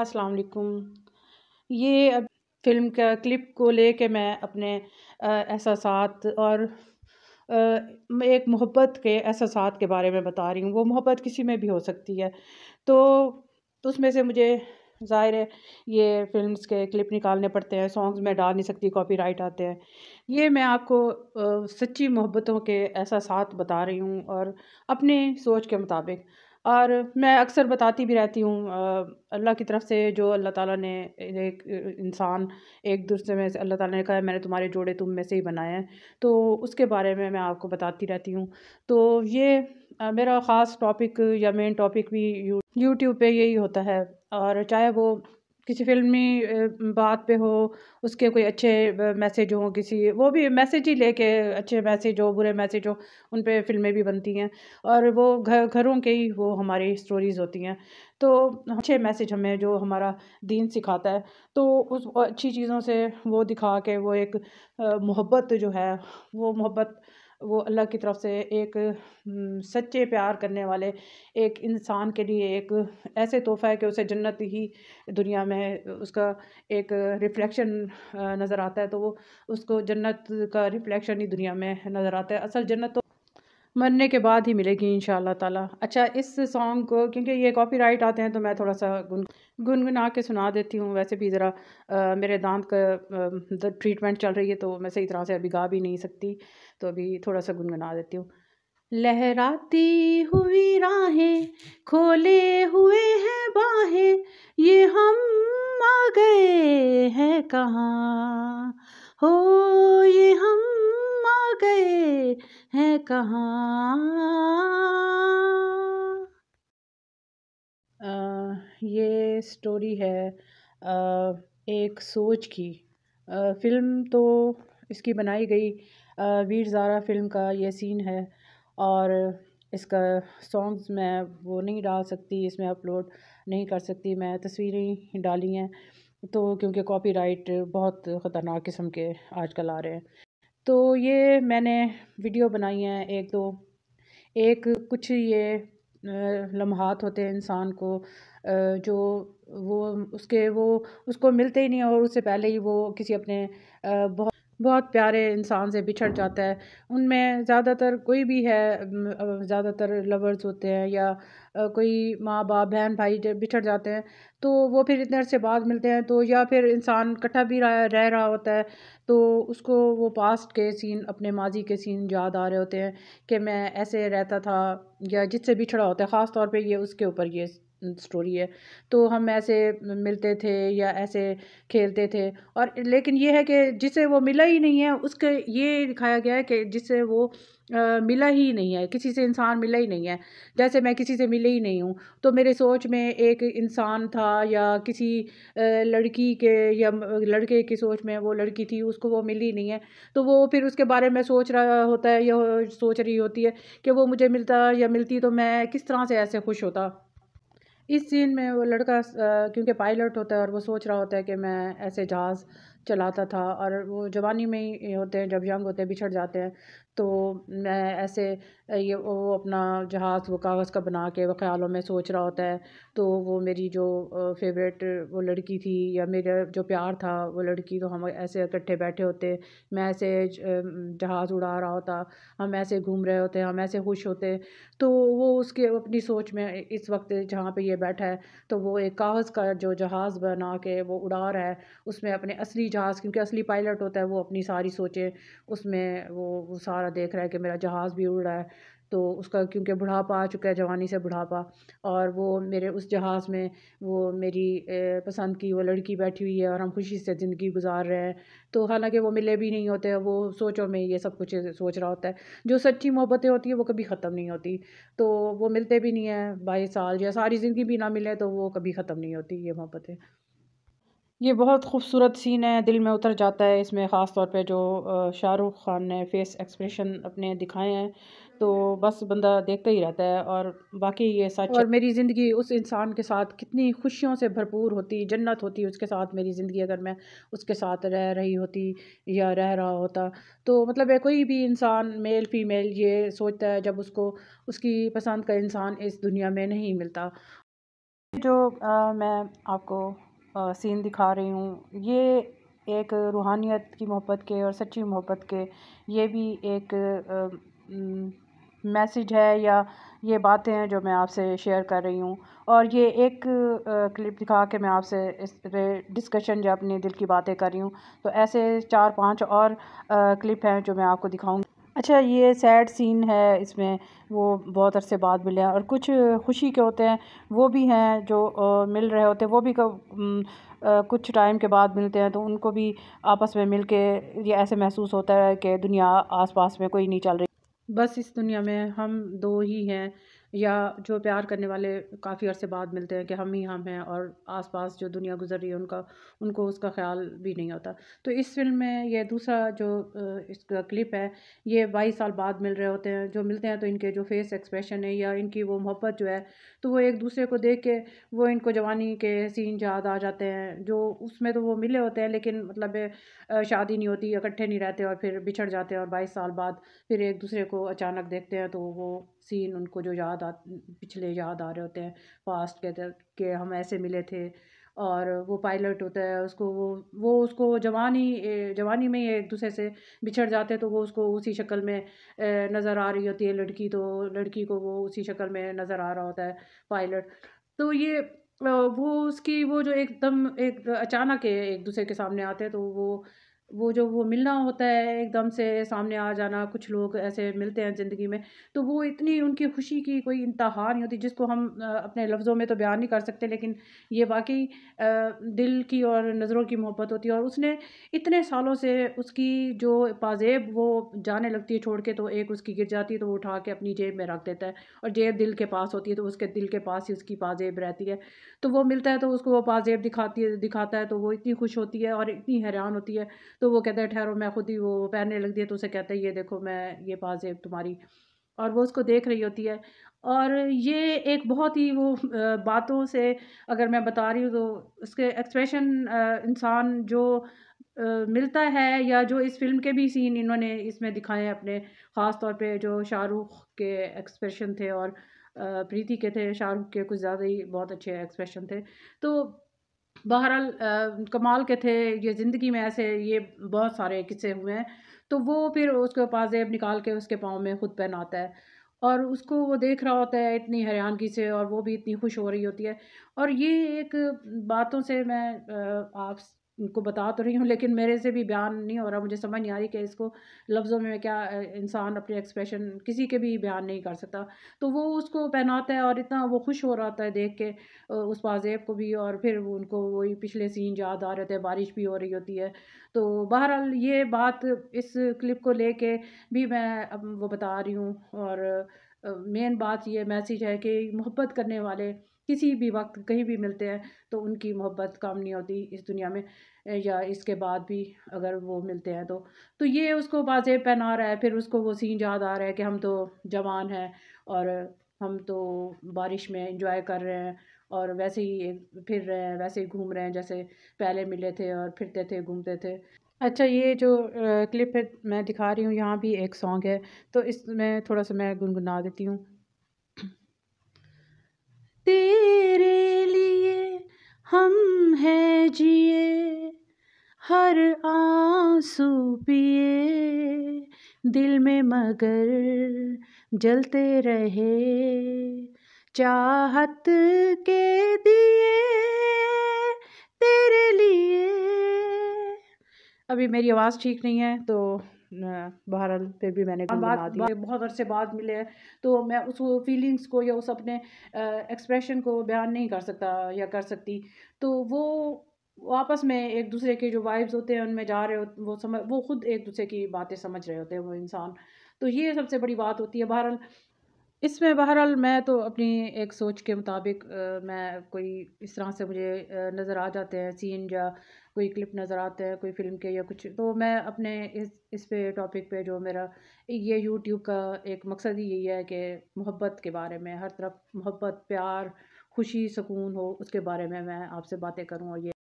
अस्सलाम वालेकुम ये फ़िल्म का क्लिप को ले कर मैं अपने एहसास और एक मोहब्बत के एहसास के बारे में बता रही हूँ वो मोहब्बत किसी में भी हो सकती है तो उसमें से मुझे ज़ाहिर है ये फिल्म्स के क्लिप निकालने पड़ते हैं सॉन्ग्स में डाल नहीं सकती कॉपीराइट आते हैं ये मैं आपको सच्ची मोहब्बतों के एहसास बता रही हूँ और अपने सोच के मुताबिक और मैं अक्सर बताती भी रहती हूँ अल्लाह की तरफ से जो अल्लाह ताला ने एक इंसान एक दूसरे में से अल्लाह ताला ने कहा मैंने तुम्हारे जोड़े तुम में से ही बनाए हैं तो उसके बारे में मैं आपको बताती रहती हूँ तो ये आ, मेरा ख़ास टॉपिक या मेन टॉपिक भी यू यूट्यूब पर यही होता है और चाहे वो किसी फिल्मी बात पे हो उसके कोई अच्छे मैसेज हो किसी वो भी मैसेज ही लेके अच्छे मैसेज हो बुरे मैसेज हो उन पे फिल्में भी बनती हैं और वो घर घरों के ही वो हमारी स्टोरीज़ होती हैं तो अच्छे मैसेज हमें जो हमारा दीन सिखाता है तो उस अच्छी चीज़ों से वो दिखा के वो एक मोहब्बत जो है वो मोहब्बत वो अल्लाह की तरफ से एक हम्म, सच्चे प्यार करने वाले एक इंसान के लिए एक ऐसे तोहफ़ा है कि उसे जन्नत ही दुनिया में उसका एक रिफ़्लेक्शन नज़र आता है तो वो उसको जन्नत का रिफ़्लेक्शन ही दुनिया में नज़र आता है असल जन्नत तो मरने के बाद ही मिलेगी इन ताला अच्छा इस सॉन्ग को क्योंकि ये कॉपीराइट आते हैं तो मैं थोड़ा सा गुन गुनगुना के सुना देती हूँ वैसे भी ज़रा मेरे दांत का ट्रीटमेंट चल रही है तो मैं सही तरह से अभी गा भी नहीं सकती तो अभी थोड़ा सा गुनगुना देती हूँ लहराती हुई राहें खोले हुए हैं बाहें ये हम आ गए हैं कहाँ हो ये हम गए हैं कहाँ ये स्टोरी है आ, एक सोच की आ, फिल्म तो इसकी बनाई गई आ, वीर ज़ारा फिल्म का ये सीन है और इसका सॉन्ग्स मैं वो नहीं डाल सकती इसमें अपलोड नहीं कर सकती मैं तस्वीरें डाली हैं तो क्योंकि कॉपीराइट बहुत ख़तरनाक किस्म के आजकल आ रहे हैं तो ये मैंने वीडियो बनाई हैं एक दो एक कुछ ये लम्हात होते हैं इंसान को जो वो उसके वो उसको मिलते ही नहीं और उससे पहले ही वो किसी अपने बहुत बहुत प्यारे इंसान से बिछड़ जाता है उनमें ज़्यादातर कोई भी है ज़्यादातर लवर्स होते हैं या कोई माँ बाप बहन भाई जब बिछड़ जाते हैं तो वो फिर इतने अरसे बाद मिलते हैं तो या फिर इंसान इकट्ठा भी रह रह रहा होता है तो उसको वो पास्ट के सीन अपने माजी के सीन याद आ रहे होते हैं कि मैं ऐसे रहता था या जिससे बिछड़ा होता है ख़ास तौर पर ये उसके ऊपर ये स्टोरी है तो हम ऐसे मिलते थे या ऐसे खेलते थे और लेकिन ये है कि जिसे वो मिला ही नहीं है उसके ये दिखाया गया है कि जिससे वो आ, मिला ही नहीं है किसी से इंसान मिला ही नहीं है जैसे मैं किसी से मिले ही नहीं हूँ तो मेरे सोच में एक इंसान था या किसी लड़की के या लड़के की सोच में वो लड़की थी उसको वो मिली नहीं है तो वो फिर उसके बारे में सोच रहा होता है या सोच रही होती है कि वो मुझे मिलता या मिलती तो मैं किस तरह से ऐसे खुश होता इस सीन में वो लड़का क्योंकि पायलट होता है और वो सोच रहा होता है कि मैं ऐसे जहाज़ चलाता था और वो जवानी में ही होते हैं जब यंग होते हैं बिछड़ जाते हैं तो मैं ऐसे ये वो अपना जहाज़ वो कागज़ का बना के वो ख़्यालों में सोच रहा होता है तो वो मेरी जो फेवरेट वो लड़की थी या मेरा जो प्यार था वो लड़की तो हम ऐसे इकट्ठे बैठे होते मैं ऐसे जहाज़ उड़ा रहा होता हम ऐसे घूम रहे होते हम ऐसे खुश होते तो वो उसके अपनी सोच में इस वक्त जहाँ पर ये बैठा है तो वो एक कागज़ का जो जहाज़ बना के वो उड़ा रहा है उसमें अपने असली जहाज़ क्योंकि असली पायलट होता है वो अपनी सारी सोचें उसमें वो वो सारा देख रहा है कि मेरा जहाज़ भी उड़ रहा है तो उसका क्योंकि बुढ़ापा आ चुका है जवानी से बुढ़ापा और वो मेरे उस जहाज़ में वो मेरी पसंद की वो लड़की बैठी हुई है और हम खुशी से ज़िंदगी गुजार रहे हैं तो हालांकि वो मिले भी नहीं होते वो सोचों में ये सब कुछ सोच रहा होता है जो सच्ची मोहब्बतें होती हैं वो कभी ख़त्म नहीं होती तो वो मिलते भी नहीं हैं बाईस साल या सारी ज़िंदगी भी ना मिले तो वो कभी ख़त्म नहीं होती ये मोहब्बतें ये बहुत खूबसूरत सीन है दिल में उतर जाता है इसमें ख़ास तौर पे जो शाहरुख खान ने फेस एक्सप्रेशन अपने दिखाए हैं तो बस बंदा देखता ही रहता है और बाकी ये सच और मेरी ज़िंदगी उस इंसान के साथ कितनी खुशियों से भरपूर होती जन्नत होती उसके साथ मेरी ज़िंदगी अगर मैं उसके साथ रह रही होती या रह रहा होता तो मतलब है कोई भी इंसान मेल फीमेल ये सोचता है जब उसको उसकी पसंद का इंसान इस दुनिया में नहीं मिलता जो आ, मैं आपको सीन दिखा रही हूँ ये एक रूहानियत की मोहब्बत के और सच्ची मोहब्बत के ये भी एक मैसेज है या ये बातें हैं जो मैं आपसे शेयर कर रही हूँ और ये एक क्लिप दिखा के मैं आपसे इस डिस्कशन या अपने दिल की बातें कर रही हूँ तो ऐसे चार पांच और क्लिप हैं जो मैं आपको दिखाऊंगी अच्छा ये सैड सीन है इसमें वो बहुत अरसे बाद मिले हैं और कुछ खुशी के होते हैं वो भी हैं जो आ, मिल रहे होते हैं वो भी कब कुछ टाइम के बाद मिलते हैं तो उनको भी आपस में मिल के ये ऐसे महसूस होता है कि दुनिया आस पास में कोई नहीं चल रही बस इस दुनिया में हम दो ही हैं या जो प्यार करने वाले काफ़ी अरसे बाद मिलते हैं कि हम ही हम हैं और आसपास जो दुनिया गुजर रही है उनका उनको उसका ख्याल भी नहीं होता तो इस फिल्म में ये दूसरा जो इसका क्लिप है ये बाईस साल बाद मिल रहे होते हैं जो मिलते हैं तो इनके जो फेस एक्सप्रेशन है या इनकी वो मोहब्बत जो है तो वो एक दूसरे को देख के वो इनको जवानी के सीन याद आ जाते हैं जो उसमें तो वो मिले होते हैं लेकिन मतलब शादी नहीं होती इकट्ठे नहीं रहते और फिर बिछड़ जाते हैं और बाईस साल बाद फिर एक दूसरे को अचानक देखते हैं तो वो सीन उनको जो याद आ पिछले याद आ रहे होते हैं पास्ट कहते कि हम ऐसे मिले थे और वो पायलट होता है उसको वो वो उसको जवानी जवानी में एक दूसरे से बिछड़ जाते हैं तो वो उसको उसी शक्ल में नज़र आ रही होती है लड़की तो लड़की को वो उसी शक्ल में नज़र आ रहा होता है पायलट तो ये वो उसकी वो जो एकदम एक अचानक एक दूसरे के सामने आते हैं तो वो वो जो वो मिलना होता है एकदम से सामने आ जाना कुछ लोग ऐसे मिलते हैं ज़िंदगी में तो वो इतनी उनकी खुशी की कोई इंतहा नहीं होती जिसको हम अपने लफ्ज़ों में तो बयान नहीं कर सकते लेकिन ये वाकई दिल की और नज़रों की मोहब्बत होती है और उसने इतने सालों से उसकी जो पाजेब वो जाने लगती है छोड़ के तो एक उसकी गिर जाती है तो वो उठा के अपनी जेब में रख देता है और जेब दिल के पास होती है तो उसके दिल के पास ही उसकी पाजेब रहती है तो वो मिलता है तो उसको वो पाजेब दिखाती है दिखाता है तो वो इतनी खुश होती है और इतनी हैरान होती है तो वो कहता है ठहरो मैं खुद ही वो पहनने लगती है तो उसे कहता है ये देखो मैं ये पाजेब तुम्हारी और वो उसको देख रही होती है और ये एक बहुत ही वो बातों से अगर मैं बता रही हूँ तो उसके एक्सप्रेशन इंसान जो मिलता है या जो इस फिल्म के भी सीन इन्होंने इसमें दिखाए अपने ख़ास तौर पे जो शाहरुख के एक्सप्रेशन थे और प्रीति के थे शाहरुख के कुछ ज़्यादा ही बहुत अच्छे एक्सप्रेशन थे तो बहरहाल कमाल के थे ये ज़िंदगी में ऐसे ये बहुत सारे किस्से हुए हैं तो वो फिर उसके पास जेब निकाल के उसके पाँव में ख़ुद पहनाता है और उसको वो देख रहा होता है इतनी हैरानगी से और वो भी इतनी खुश हो रही होती है और ये एक बातों से मैं आप को बता तो रही हूँ लेकिन मेरे से भी बयान नहीं हो रहा मुझे समझ नहीं आ रही कि इसको लफ्ज़ों में क्या इंसान अपने एक्सप्रेशन किसी के भी बयान नहीं कर सकता तो वो उसको पहनाता है और इतना वो खुश हो रहा है देख के उस पाजेब को भी और फिर उनको वही पिछले सीन याद आ रहे थे बारिश भी हो रही होती है तो बहरहाल ये बात इस क्लिप को ले भी मैं अब वो बता रही हूँ और मेन बात ये मैसेज है कि मोहब्बत करने वाले किसी भी वक्त कहीं भी मिलते हैं तो उनकी मोहब्बत काम नहीं होती इस दुनिया में या इसके बाद भी अगर वो मिलते हैं तो तो ये उसको बाजे पहना रहा है फिर उसको वो सीन याद आ रहा है कि हम तो जवान हैं और हम तो बारिश में इंजॉय कर रहे हैं और वैसे ही फिर रहे हैं वैसे ही घूम रहे हैं जैसे पहले मिले थे और फिरते थे घूमते थे अच्छा ये जो क्लिप है मैं दिखा रही हूँ यहाँ भी एक सॉन्ग है तो इसमें थोड़ा सा मैं गुनगुना देती हूँ तेरे लिए हम हैं जिए हर आंसू पिए दिल में मगर जलते रहे चाहत के दिए तेरे लिए अभी मेरी आवाज़ ठीक नहीं है तो बहरहाल फिर भी मैंने हाँ, बात बहुत अरसे बाद मिले हैं तो मैं उस फीलिंग्स को या उस अपने एक्सप्रेशन को बयान नहीं कर सकता या कर सकती तो वो आपस में एक दूसरे के जो वाइब्स होते हैं उनमें जा रहे हो वो समझ वो खुद एक दूसरे की बातें समझ रहे होते हैं वो इंसान तो ये सबसे बड़ी बात होती है बहरहाल इसमें बहरहाल मैं तो अपनी एक सोच के मुताबिक मैं कोई इस तरह से मुझे नज़र आ जाते हैं सीन या कोई क्लिप नज़र आते हैं कोई फ़िल्म के या कुछ तो मैं अपने इस इस पे टॉपिक पे जो मेरा ये यूट्यूब का एक मकसद ही यही है कि मोहब्बत के बारे में हर तरफ मोहब्बत प्यार खुशी सुकून हो उसके बारे में मैं आपसे बातें करूँ और ये